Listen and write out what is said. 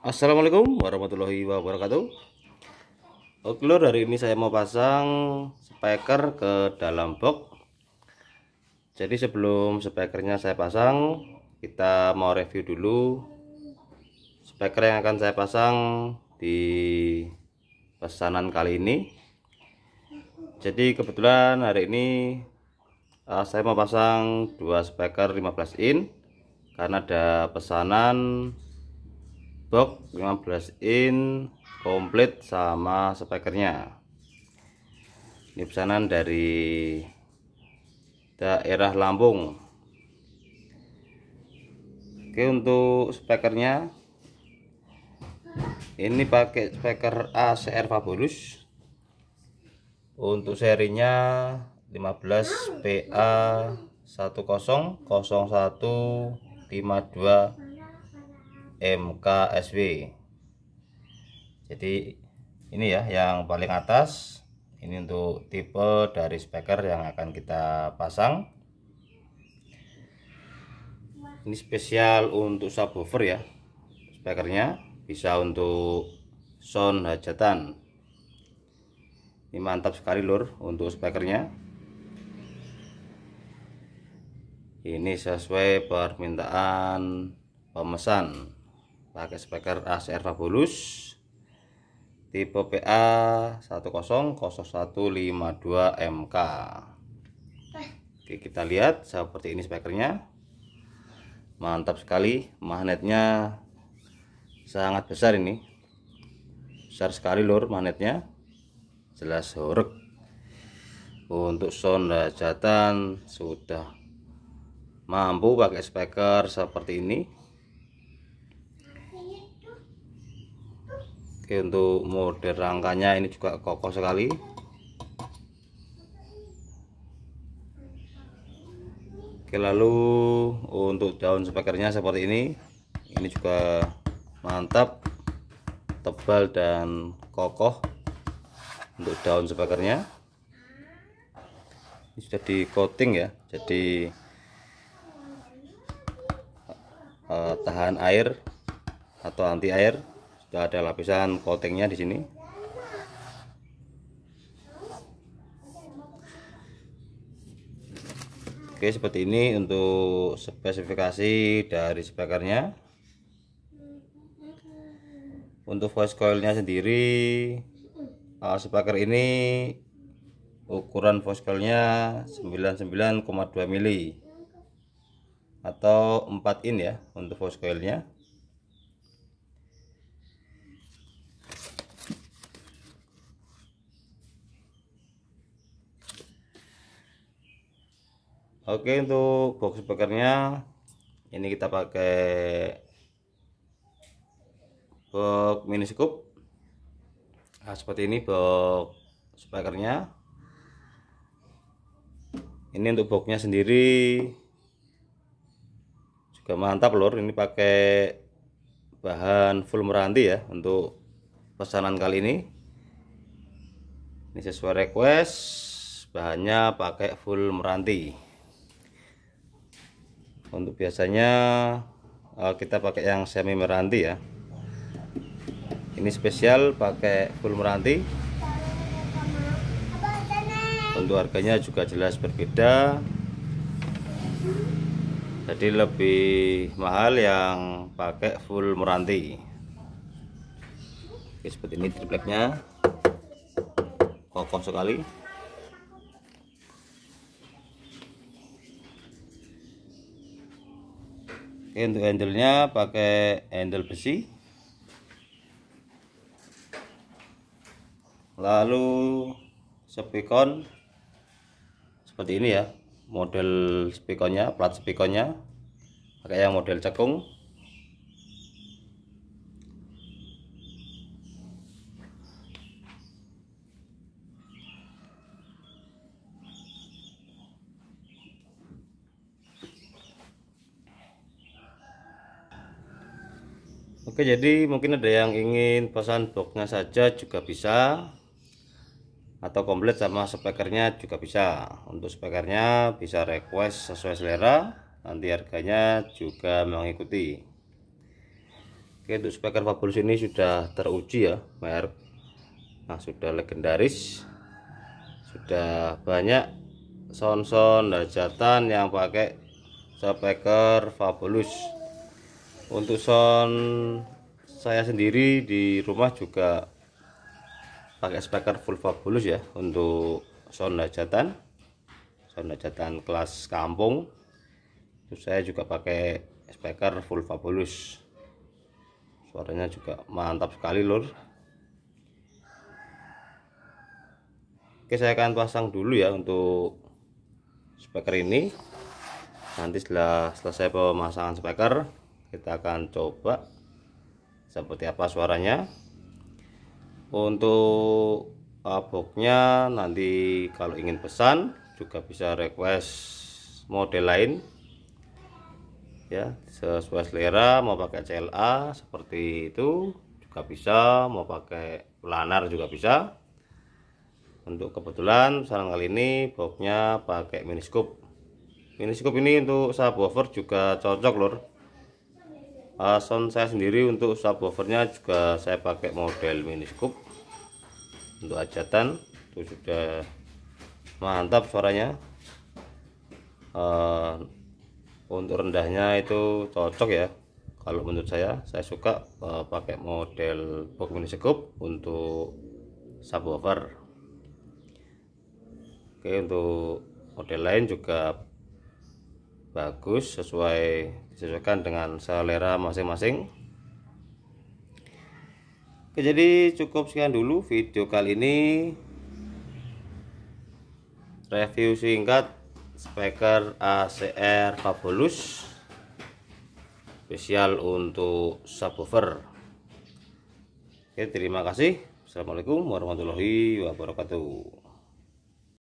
Assalamualaikum warahmatullahi wabarakatuh Oke lor hari ini saya mau pasang speaker ke dalam box Jadi sebelum speakernya saya pasang Kita mau review dulu Speaker yang akan saya pasang di pesanan kali ini Jadi kebetulan hari ini uh, Saya mau pasang dua speaker 15 in Karena ada pesanan box 15 in komplit sama spekernya ini pesanan dari daerah Lampung oke untuk spekernya ini pakai speaker ACR Fabulous untuk serinya 15 PA 52 MKSW jadi ini ya yang paling atas ini untuk tipe dari speaker yang akan kita pasang ini spesial untuk subwoofer ya speakernya bisa untuk sound hajatan ini mantap sekali lur untuk speakernya ini sesuai permintaan pemesan pakai speaker ACR Fabulous tipe PA 100152 MK Oke kita lihat seperti ini speakernya mantap sekali magnetnya sangat besar ini besar sekali lor magnetnya jelas horek untuk sound hajatan sudah mampu pakai speaker seperti ini Oke untuk model rangkanya ini juga kokoh sekali Oke lalu untuk daun spekernya seperti ini ini juga mantap tebal dan kokoh untuk daun spekernya ini sudah di coating ya jadi uh, tahan air atau anti air sudah ada lapisan coatingnya di sini Oke seperti ini untuk spesifikasi dari spekernya untuk voice coilnya sendiri uh, speaker ini ukuran voice coilnya 99,2 mili atau 4 in ya untuk voice coilnya Oke untuk box speakernya ini kita pakai box mini scoop nah, seperti ini box speakernya ini untuk boxnya sendiri juga mantap lor ini pakai bahan full meranti ya untuk pesanan kali ini ini sesuai request bahannya pakai full meranti untuk biasanya eh, kita pakai yang semi meranti ya ini spesial pakai full meranti untuk harganya juga jelas berbeda jadi lebih mahal yang pakai full meranti Oke, seperti ini tripleknya kokoh sekali untuk handle-nya pakai handle besi lalu spikon seperti ini ya model spikonnya plat spikonnya pakai yang model cekung Oke jadi mungkin ada yang ingin pesan boxnya saja juga bisa atau komplit sama spekernya juga bisa untuk spekernya bisa request sesuai selera nanti harganya juga mengikuti Oke untuk speaker Fabulous ini sudah teruji ya merek nah sudah legendaris sudah banyak sound-sound jatan yang pakai speaker Fabulous untuk sound saya sendiri di rumah juga pakai speaker full fabulous ya untuk sound hajatan sound hajatan kelas kampung itu saya juga pakai speaker full fabulous suaranya juga mantap sekali lur Oke saya akan pasang dulu ya untuk speaker ini nanti setelah selesai pemasangan speaker kita akan coba seperti apa suaranya untuk aboknya nanti kalau ingin pesan juga bisa request model lain ya sesuai selera mau pakai CLA seperti itu juga bisa mau pakai planar juga bisa untuk kebetulan saran kali ini boxnya pakai miniscope miniscope ini untuk subwoofer juga cocok lor uh, sound saya sendiri untuk subwoofernya juga saya pakai model mini scoop untuk ajatan itu sudah mantap suaranya uh, untuk rendahnya itu cocok ya kalau menurut saya saya suka uh, pakai model box mini scoop untuk subwoofer oke untuk model lain juga bagus sesuai disesuaikan dengan selera masing-masing Oke jadi cukup sekian dulu video kali ini review singkat speaker ACR Fabulous spesial untuk subwoofer Oke terima kasih Assalamualaikum warahmatullahi wabarakatuh